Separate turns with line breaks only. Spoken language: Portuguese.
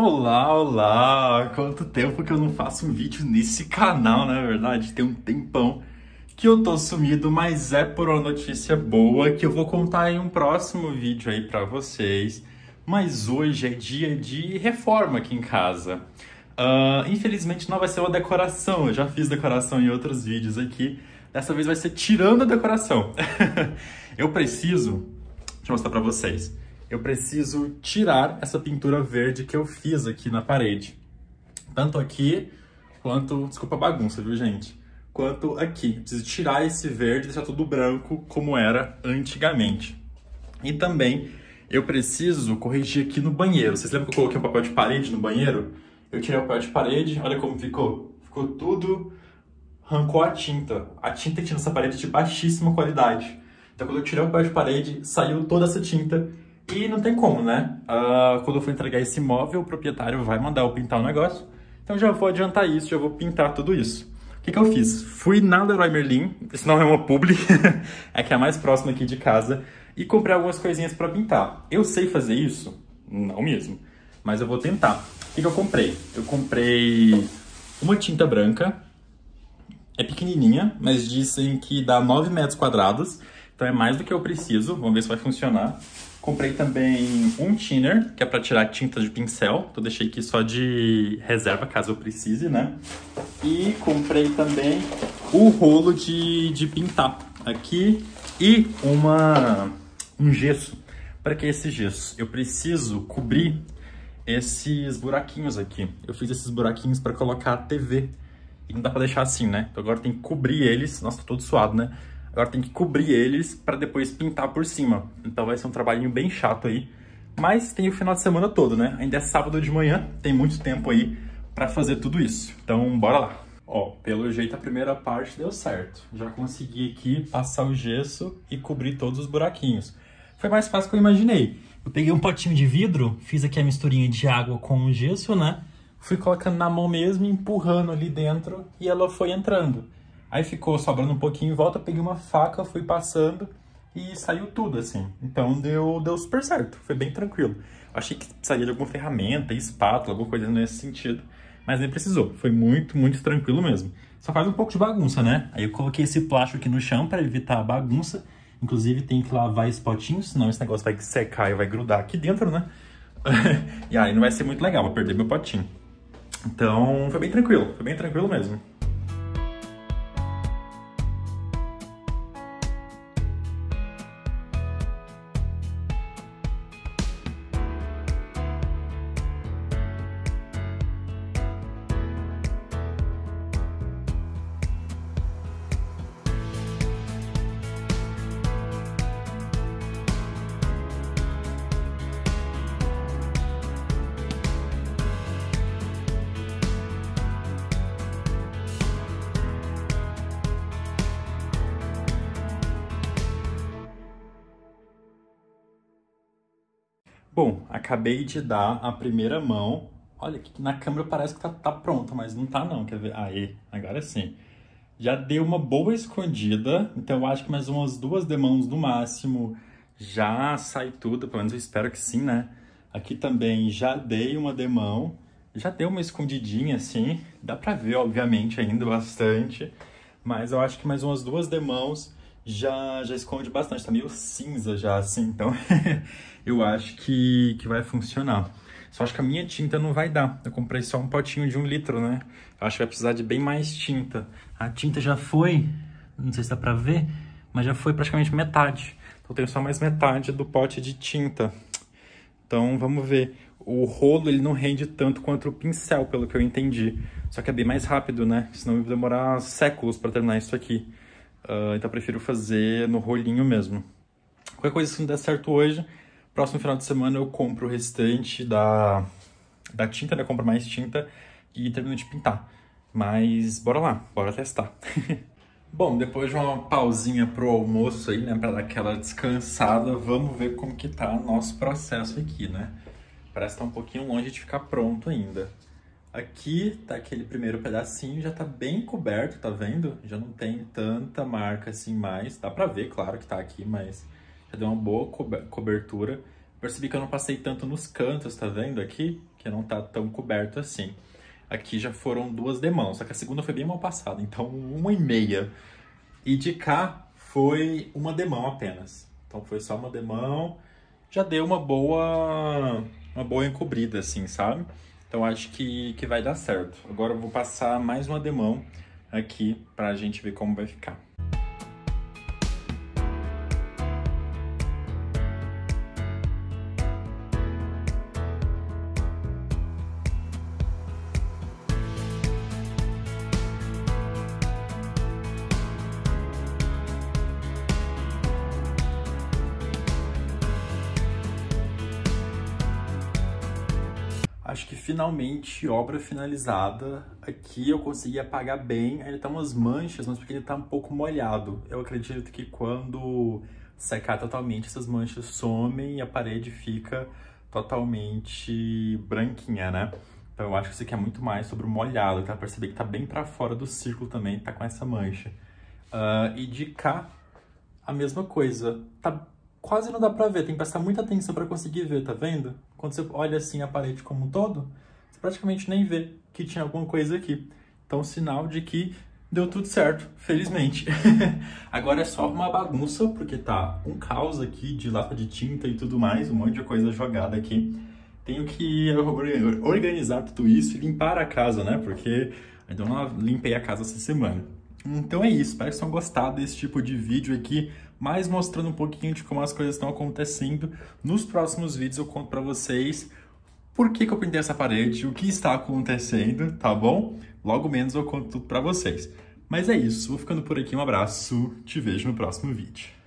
Olá, olá! Quanto tempo que eu não faço um vídeo nesse canal, na é verdade? Tem um tempão que eu tô sumido, mas é por uma notícia boa que eu vou contar em um próximo vídeo aí para vocês. Mas hoje é dia de reforma aqui em casa. Uh, infelizmente não vai ser uma decoração, eu já fiz decoração em outros vídeos aqui. Dessa vez vai ser tirando a decoração. eu preciso... Deixa eu mostrar pra vocês eu preciso tirar essa pintura verde que eu fiz aqui na parede. Tanto aqui quanto... Desculpa a bagunça, viu, gente? Quanto aqui. Eu preciso tirar esse verde e deixar tudo branco como era antigamente. E também eu preciso corrigir aqui no banheiro. Vocês lembram que eu coloquei um papel de parede no banheiro? Eu tirei o papel de parede, olha como ficou. Ficou tudo... rancou a tinta. A tinta que tinha nessa parede de baixíssima qualidade. Então, quando eu tirei o papel de parede, saiu toda essa tinta e não tem como, né? Uh, quando eu for entregar esse imóvel, o proprietário vai mandar eu pintar o negócio. Então já vou adiantar isso, já vou pintar tudo isso. O que, que eu fiz? Fui na Leroy Merlin, isso não é uma publi, é que é a mais próxima aqui de casa, e comprei algumas coisinhas para pintar. Eu sei fazer isso? Não mesmo. Mas eu vou tentar. O que, que eu comprei? Eu comprei uma tinta branca, é pequenininha, mas dizem que dá 9 metros quadrados, então é mais do que eu preciso, vamos ver se vai funcionar. Comprei também um thinner, que é para tirar tinta de pincel. Então deixei aqui só de reserva, caso eu precise, né? E comprei também o rolo de, de pintar aqui e uma, um gesso. Para que esse gesso? Eu preciso cobrir esses buraquinhos aqui. Eu fiz esses buraquinhos para colocar a TV. E não dá para deixar assim, né? Então agora tem que cobrir eles. Nossa, tá todo suado, né? Agora tem que cobrir eles para depois pintar por cima. Então vai ser um trabalhinho bem chato aí. Mas tem o final de semana todo, né? Ainda é sábado de manhã, tem muito tempo aí para fazer tudo isso. Então bora lá. Ó, pelo jeito a primeira parte deu certo. Já consegui aqui passar o gesso e cobrir todos os buraquinhos. Foi mais fácil que eu imaginei. Eu peguei um potinho de vidro, fiz aqui a misturinha de água com o gesso, né? Fui colocando na mão mesmo, empurrando ali dentro e ela foi entrando. Aí ficou sobrando um pouquinho em volta, peguei uma faca, fui passando e saiu tudo, assim. Então deu, deu super certo, foi bem tranquilo. Achei que precisaria de alguma ferramenta, espátula, alguma coisa nesse sentido, mas nem precisou. Foi muito, muito tranquilo mesmo. Só faz um pouco de bagunça, né? Aí eu coloquei esse plástico aqui no chão para evitar a bagunça. Inclusive tem que lavar esse potinho, senão esse negócio vai secar e vai grudar aqui dentro, né? e aí não vai ser muito legal, vou perder meu potinho. Então foi bem tranquilo, foi bem tranquilo mesmo. Bom, acabei de dar a primeira mão. Olha, que na câmera parece que tá, tá pronta, mas não tá não, quer ver? Aí, agora sim. Já dei uma boa escondida, então eu acho que mais umas duas demãos no máximo já sai tudo, pelo menos eu espero que sim, né? Aqui também já dei uma demão, já deu uma escondidinha assim, dá pra ver obviamente ainda bastante, mas eu acho que mais umas duas demãos já, já esconde bastante, tá meio cinza já, assim, então eu acho que, que vai funcionar. Só acho que a minha tinta não vai dar. Eu comprei só um potinho de um litro, né? Eu acho que vai precisar de bem mais tinta. A tinta já foi, não sei se dá pra ver, mas já foi praticamente metade. Então eu tenho só mais metade do pote de tinta. Então vamos ver. O rolo ele não rende tanto quanto o pincel, pelo que eu entendi. Só que é bem mais rápido, né? Senão vai demorar séculos para terminar isso aqui. Uh, então eu prefiro fazer no rolinho mesmo. Qualquer coisa, se não der certo hoje, próximo final de semana eu compro o restante da, da tinta, né? compro mais tinta e termino de pintar. Mas bora lá, bora testar. Bom, depois de uma pausinha pro almoço aí, né, para dar aquela descansada, vamos ver como que tá nosso processo aqui, né? Parece estar tá um pouquinho longe de ficar pronto ainda. Aqui tá aquele primeiro pedacinho, já tá bem coberto, tá vendo? Já não tem tanta marca assim mais. Dá pra ver, claro que tá aqui, mas já deu uma boa cobertura. Percebi que eu não passei tanto nos cantos, tá vendo aqui? Que não tá tão coberto assim. Aqui já foram duas demãos, só que a segunda foi bem mal passada, então uma e meia. E de cá foi uma demão apenas. Então foi só uma demão, já deu uma boa, uma boa encobrida assim, sabe? Então acho que, que vai dar certo. Agora eu vou passar mais um ademão aqui para a gente ver como vai ficar. finalmente obra finalizada. Aqui eu consegui apagar bem, ele tá umas manchas, mas porque ele tá um pouco molhado. Eu acredito que quando secar totalmente, essas manchas somem e a parede fica totalmente branquinha, né? Então eu acho que isso aqui é muito mais sobre o molhado, tá? Perceber que tá bem para fora do círculo também, tá com essa mancha. Uh, e de cá, a mesma coisa. Tá quase não dá pra ver, tem que prestar muita atenção para conseguir ver, tá vendo? Quando você olha assim a parede como um todo, você praticamente nem vê que tinha alguma coisa aqui. Então, sinal de que deu tudo certo, felizmente. Agora é só uma bagunça, porque tá um caos aqui de lata de tinta e tudo mais, um monte de coisa jogada aqui. Tenho que organizar tudo isso e limpar a casa, né? Porque ainda não limpei a casa essa semana. Então é isso, espero que vocês tenham gostado desse tipo de vídeo aqui mas mostrando um pouquinho de como as coisas estão acontecendo. Nos próximos vídeos eu conto para vocês por que, que, eu pintei essa parede, o que está acontecendo, tá bom? Logo menos eu conto tudo para vocês. Mas é isso, vou ficando por aqui, um abraço, te vejo no próximo vídeo.